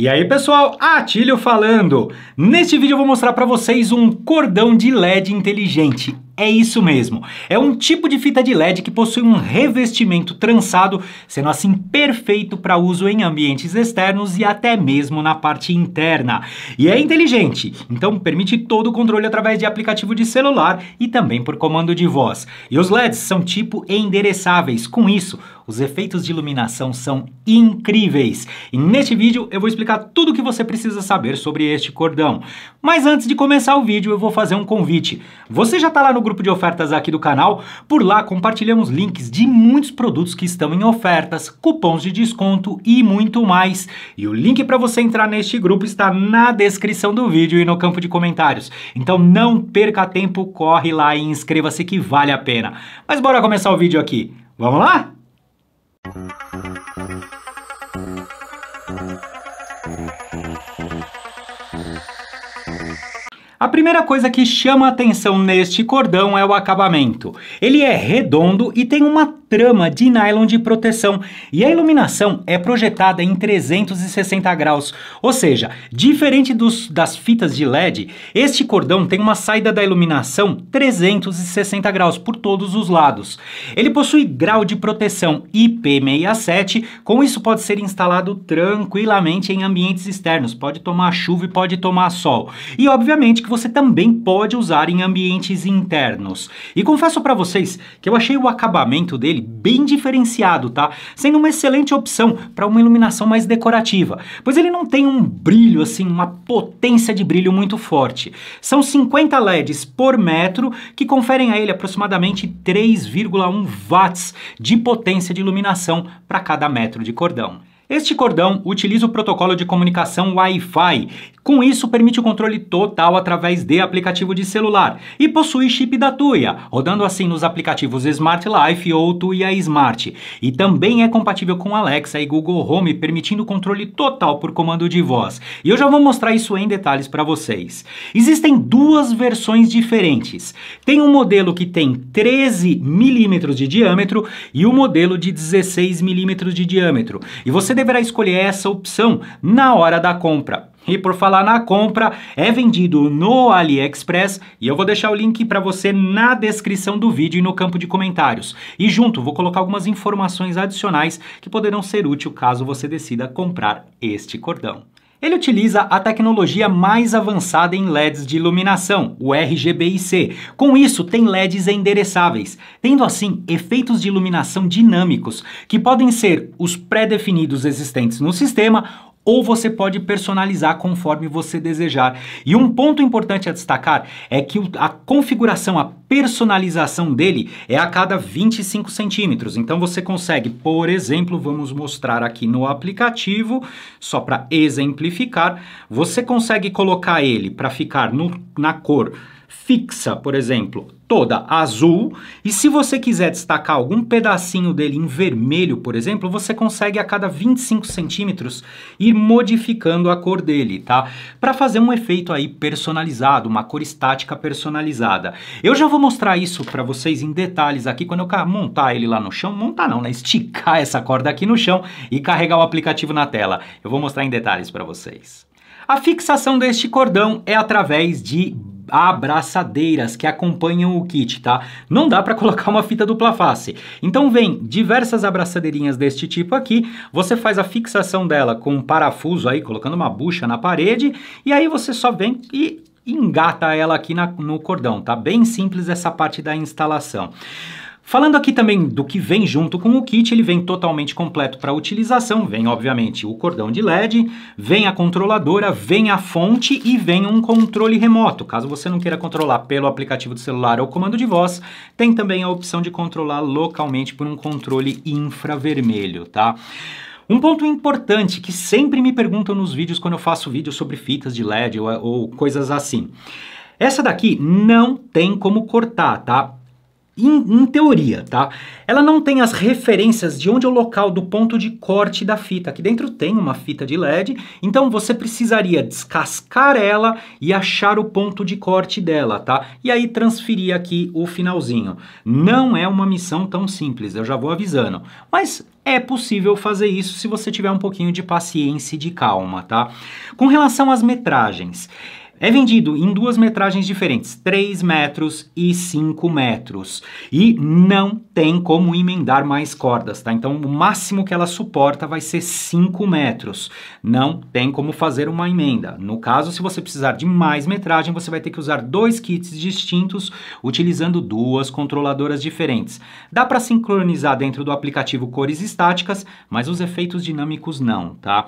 E aí pessoal, Atílio falando! Neste vídeo eu vou mostrar para vocês um cordão de LED inteligente. É isso mesmo, é um tipo de fita de LED que possui um revestimento trançado, sendo assim perfeito para uso em ambientes externos e até mesmo na parte interna. E é inteligente, então permite todo o controle através de aplicativo de celular e também por comando de voz. E os LEDs são tipo endereçáveis, com isso os efeitos de iluminação são incríveis. E neste vídeo eu vou explicar tudo o que você precisa saber sobre este cordão. Mas antes de começar o vídeo eu vou fazer um convite. Você já está lá no grupo de ofertas aqui do canal? Por lá compartilhamos links de muitos produtos que estão em ofertas, cupons de desconto e muito mais. E o link para você entrar neste grupo está na descrição do vídeo e no campo de comentários. Então não perca tempo, corre lá e inscreva-se que vale a pena. Mas bora começar o vídeo aqui. Vamos lá? A primeira coisa que chama atenção neste cordão é o acabamento. Ele é redondo e tem uma trama de nylon de proteção e a iluminação é projetada em 360 graus, ou seja, diferente dos, das fitas de LED, este cordão tem uma saída da iluminação 360 graus por todos os lados. Ele possui grau de proteção IP67, com isso pode ser instalado tranquilamente em ambientes externos, pode tomar chuva e pode tomar sol. E obviamente que você também pode usar em ambientes internos. E confesso para vocês que eu achei o acabamento dele dele, bem diferenciado, tá? Sendo uma excelente opção para uma iluminação mais decorativa, pois ele não tem um brilho assim, uma potência de brilho muito forte. São 50 LEDs por metro que conferem a ele aproximadamente 3,1 watts de potência de iluminação para cada metro de cordão. Este cordão utiliza o protocolo de comunicação Wi-Fi, com isso, permite o controle total através de aplicativo de celular e possui chip da Tuya, rodando assim nos aplicativos Smart Life ou Tuya Smart. E também é compatível com Alexa e Google Home, permitindo controle total por comando de voz. E eu já vou mostrar isso em detalhes para vocês. Existem duas versões diferentes. Tem um modelo que tem 13 milímetros de diâmetro e o um modelo de 16 milímetros de diâmetro. E você deverá escolher essa opção na hora da compra. E por falar na compra, é vendido no AliExpress e eu vou deixar o link para você na descrição do vídeo e no campo de comentários. E junto vou colocar algumas informações adicionais que poderão ser útil caso você decida comprar este cordão. Ele utiliza a tecnologia mais avançada em LEDs de iluminação, o RGBIC. Com isso, tem LEDs endereçáveis, tendo assim efeitos de iluminação dinâmicos, que podem ser os pré-definidos existentes no sistema ou você pode personalizar conforme você desejar. E um ponto importante a destacar é que a configuração, a personalização dele é a cada 25 centímetros. Então você consegue, por exemplo, vamos mostrar aqui no aplicativo, só para exemplificar, você consegue colocar ele para ficar no, na cor fixa, por exemplo, toda azul, e se você quiser destacar algum pedacinho dele em vermelho, por exemplo, você consegue a cada 25 centímetros ir modificando a cor dele, tá? Para fazer um efeito aí personalizado, uma cor estática personalizada. Eu já vou mostrar isso para vocês em detalhes aqui quando eu montar ele lá no chão, montar não, né? Esticar essa corda aqui no chão e carregar o aplicativo na tela. Eu vou mostrar em detalhes para vocês. A fixação deste cordão é através de abraçadeiras que acompanham o kit, tá? Não dá para colocar uma fita dupla face. Então vem diversas abraçadeirinhas deste tipo aqui, você faz a fixação dela com um parafuso aí, colocando uma bucha na parede, e aí você só vem e engata ela aqui na, no cordão, tá? Bem simples essa parte da instalação. Falando aqui também do que vem junto com o kit, ele vem totalmente completo para utilização, vem obviamente o cordão de LED, vem a controladora, vem a fonte e vem um controle remoto. Caso você não queira controlar pelo aplicativo do celular ou comando de voz, tem também a opção de controlar localmente por um controle infravermelho, tá? Um ponto importante que sempre me perguntam nos vídeos quando eu faço vídeos sobre fitas de LED ou, ou coisas assim. Essa daqui não tem como cortar, tá? em, em, teoria, tá? Ela não tem as referências de onde é o local do ponto de corte da fita. Aqui dentro tem uma fita de LED, então você precisaria descascar ela e achar o ponto de corte dela, tá? E aí transferir aqui o finalzinho. Não é uma missão tão simples, eu já vou avisando. Mas é possível fazer isso se você tiver um pouquinho de paciência e de calma, tá? Com relação às metragens, é vendido em duas metragens diferentes, 3 metros e 5 metros. E não tem como emendar mais cordas, tá? Então o máximo que ela suporta vai ser 5 metros. Não tem como fazer uma emenda. No caso, se você precisar de mais metragem, você vai ter que usar dois kits distintos, utilizando duas controladoras diferentes. Dá para sincronizar dentro do aplicativo cores estáticas, mas os efeitos dinâmicos não, tá?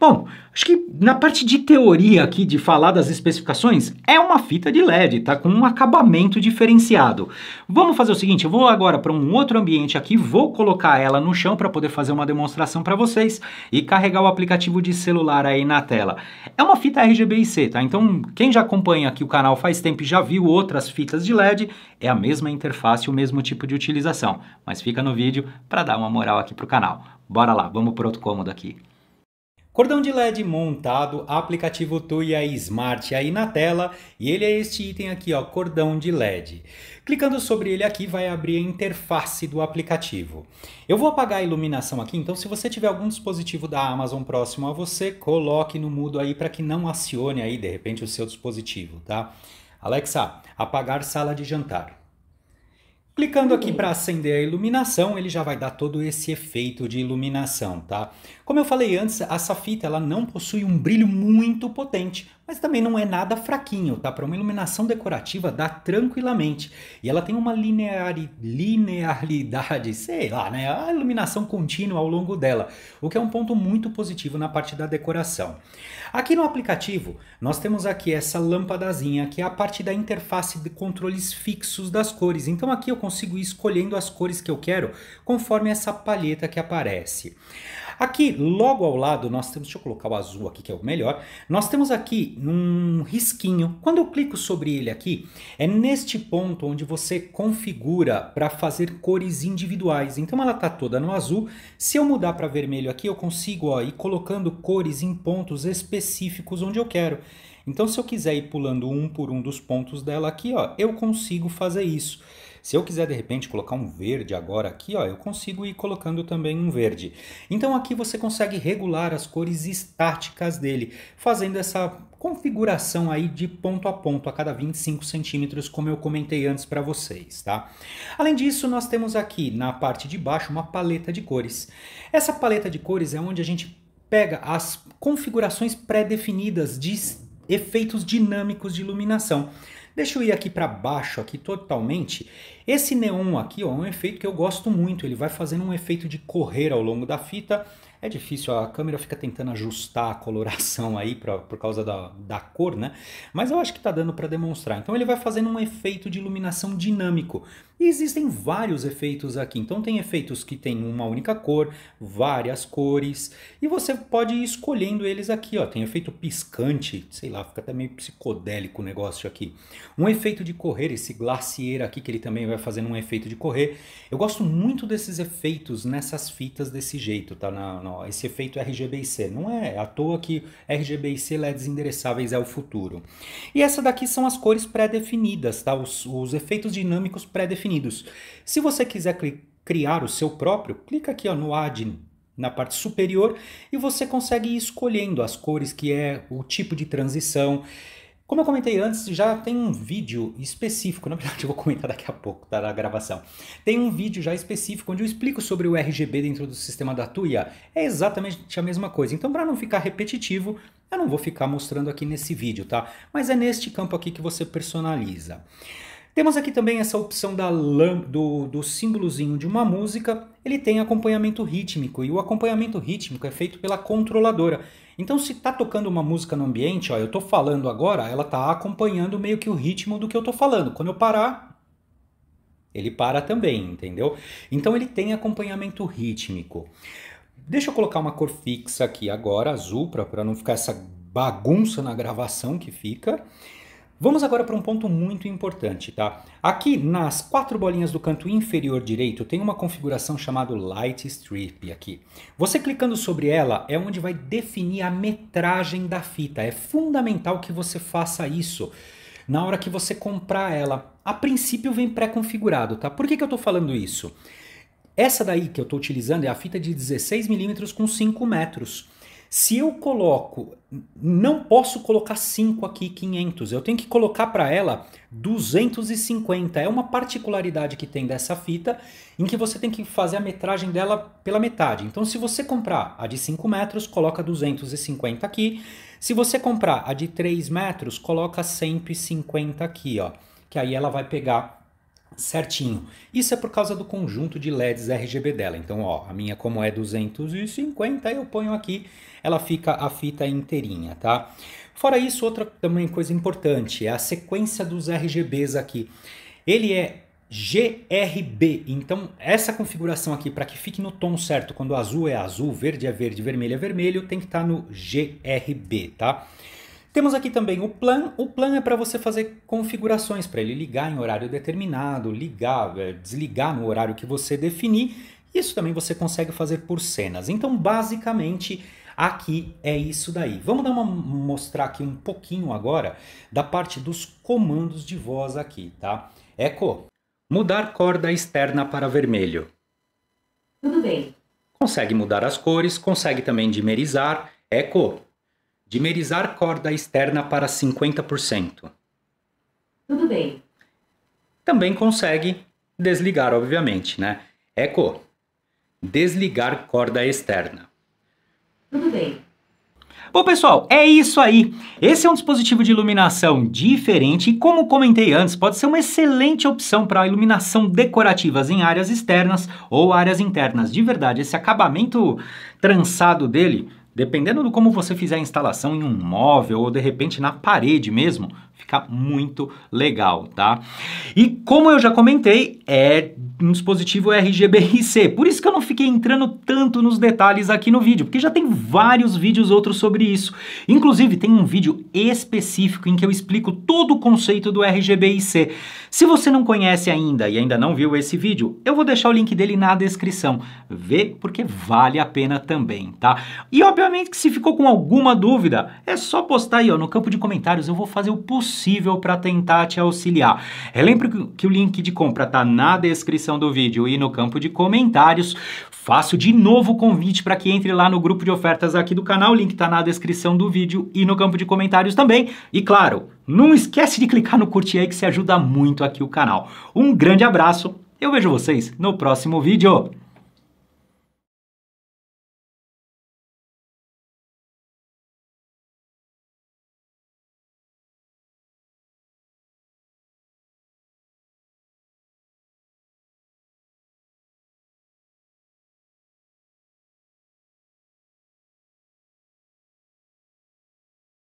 Bom, acho que na parte de teoria aqui, de falar das especificações, especificações, é uma fita de LED, tá com um acabamento diferenciado. Vamos fazer o seguinte, eu vou agora para um outro ambiente aqui, vou colocar ela no chão para poder fazer uma demonstração para vocês e carregar o aplicativo de celular aí na tela. É uma fita rgb C, tá? Então, quem já acompanha aqui o canal faz tempo e já viu outras fitas de LED, é a mesma interface, o mesmo tipo de utilização. Mas fica no vídeo para dar uma moral aqui pro canal. Bora lá, vamos para outro cômodo aqui. Cordão de LED montado, aplicativo Tuya Smart aí na tela e ele é este item aqui, ó, cordão de LED. Clicando sobre ele aqui vai abrir a interface do aplicativo. Eu vou apagar a iluminação aqui, então se você tiver algum dispositivo da Amazon próximo a você, coloque no mudo aí para que não acione aí de repente o seu dispositivo, tá? Alexa, apagar sala de jantar. Clicando tá aqui para acender a iluminação, ele já vai dar todo esse efeito de iluminação, tá? Como eu falei antes, essa fita ela não possui um brilho muito potente, mas também não é nada fraquinho, tá? Para uma iluminação decorativa dá tranquilamente. E ela tem uma linearidade, sei lá, né? A iluminação contínua ao longo dela, o que é um ponto muito positivo na parte da decoração. Aqui no aplicativo, nós temos aqui essa lâmpadazinha, que é a parte da interface de controles fixos das cores. Então aqui eu consigo ir escolhendo as cores que eu quero conforme essa palheta que aparece. Aqui, logo ao lado, nós temos, deixa eu colocar o azul aqui que é o melhor, nós temos aqui um risquinho. Quando eu clico sobre ele aqui, é neste ponto onde você configura para fazer cores individuais. Então ela está toda no azul. Se eu mudar para vermelho aqui, eu consigo ó, ir colocando cores em pontos específicos onde eu quero. Então, se eu quiser ir pulando um por um dos pontos dela aqui, ó, eu consigo fazer isso. Se eu quiser de repente colocar um verde agora aqui, ó, eu consigo ir colocando também um verde. Então aqui você consegue regular as cores estáticas dele, fazendo essa configuração aí de ponto a ponto a cada 25 centímetros, como eu comentei antes para vocês, tá? Além disso, nós temos aqui na parte de baixo uma paleta de cores. Essa paleta de cores é onde a gente pega as configurações pré-definidas de efeitos dinâmicos de iluminação. Deixa eu ir aqui para baixo aqui totalmente. Esse neon aqui ó, é um efeito que eu gosto muito, ele vai fazendo um efeito de correr ao longo da fita é difícil, a câmera fica tentando ajustar a coloração aí pra, por causa da, da cor, né? Mas eu acho que tá dando para demonstrar. Então ele vai fazendo um efeito de iluminação dinâmico. E existem vários efeitos aqui. Então tem efeitos que tem uma única cor, várias cores, e você pode ir escolhendo eles aqui, ó. Tem efeito piscante, sei lá, fica até meio psicodélico o negócio aqui. Um efeito de correr, esse glacier aqui que ele também vai fazendo um efeito de correr. Eu gosto muito desses efeitos nessas fitas desse jeito, tá? na, na ó, esse efeito RGBC Não é à toa que RGBC LEDs endereçáveis é o futuro. E essa daqui são as cores pré-definidas, tá? Os, os efeitos dinâmicos pré-definidos. Se você quiser criar o seu próprio, clica aqui ó, no Add na parte superior e você consegue ir escolhendo as cores que é o tipo de transição. Como eu comentei antes, já tem um vídeo específico, na verdade eu vou comentar daqui a pouco tá, na gravação. Tem um vídeo já específico onde eu explico sobre o RGB dentro do sistema da Tuya. É exatamente a mesma coisa. Então, para não ficar repetitivo, eu não vou ficar mostrando aqui nesse vídeo, tá? Mas é neste campo aqui que você personaliza. Temos aqui também essa opção da do, do símbolozinho de uma música, ele tem acompanhamento rítmico, e o acompanhamento rítmico é feito pela controladora. Então, se está tocando uma música no ambiente, ó, eu estou falando agora, ela está acompanhando meio que o ritmo do que eu estou falando. Quando eu parar, ele para também, entendeu? Então ele tem acompanhamento rítmico. Deixa eu colocar uma cor fixa aqui agora, azul, para não ficar essa bagunça na gravação que fica. Vamos agora para um ponto muito importante, tá? Aqui nas quatro bolinhas do canto inferior direito tem uma configuração chamada Light Strip aqui. Você clicando sobre ela é onde vai definir a metragem da fita. É fundamental que você faça isso na hora que você comprar ela. A princípio vem pré-configurado, tá? Por que, que eu estou falando isso? Essa daí que eu estou utilizando é a fita de 16mm com 5 metros. Se eu coloco, não posso colocar 5 aqui, 500, eu tenho que colocar para ela 250. É uma particularidade que tem dessa fita em que você tem que fazer a metragem dela pela metade. Então, se você comprar a de 5 metros, coloca 250 aqui. Se você comprar a de 3 metros, coloca 150 aqui, ó, que aí ela vai pegar certinho. Isso é por causa do conjunto de LEDs RGB dela. Então, ó, a minha como é 250, eu ponho aqui, ela fica a fita inteirinha, tá? Fora isso, outra também coisa importante é a sequência dos RGBs aqui. Ele é GRB, então essa configuração aqui, para que fique no tom certo, quando azul é azul, verde é verde, vermelho é vermelho, tem que estar tá no GRB, tá? Temos aqui também o plan. O plan é para você fazer configurações, para ele ligar em horário determinado, ligar, é, desligar no horário que você definir. Isso também você consegue fazer por cenas. Então, basicamente, aqui é isso daí. Vamos dar uma, mostrar aqui um pouquinho agora da parte dos comandos de voz aqui, tá? Eco, mudar corda externa para vermelho. Tudo bem. Consegue mudar as cores, consegue também dimerizar. Eco, Dimerizar corda externa para 50%. Tudo bem. Também consegue desligar, obviamente, né? Eco. Desligar corda externa. Tudo bem. Bom, pessoal, é isso aí. Esse é um dispositivo de iluminação diferente e, como comentei antes, pode ser uma excelente opção para iluminação decorativas em áreas externas ou áreas internas. De verdade, esse acabamento trançado dele Dependendo do como você fizer a instalação em um móvel ou de repente na parede mesmo, Fica muito legal, tá? E como eu já comentei, é um dispositivo RGB-IC. Por isso que eu não fiquei entrando tanto nos detalhes aqui no vídeo, porque já tem vários vídeos outros sobre isso. Inclusive, tem um vídeo específico em que eu explico todo o conceito do RGB-IC. Se você não conhece ainda e ainda não viu esse vídeo, eu vou deixar o link dele na descrição. Vê porque vale a pena também, tá? E obviamente que se ficou com alguma dúvida, é só postar aí ó, no campo de comentários, eu vou fazer o possível possível para tentar te auxiliar. Relembre que o link de compra está na descrição do vídeo e no campo de comentários. Faço de novo o convite para que entre lá no grupo de ofertas aqui do canal, o link está na descrição do vídeo e no campo de comentários também. E claro, não esquece de clicar no curtir aí que se ajuda muito aqui o canal. Um grande abraço, eu vejo vocês no próximo vídeo.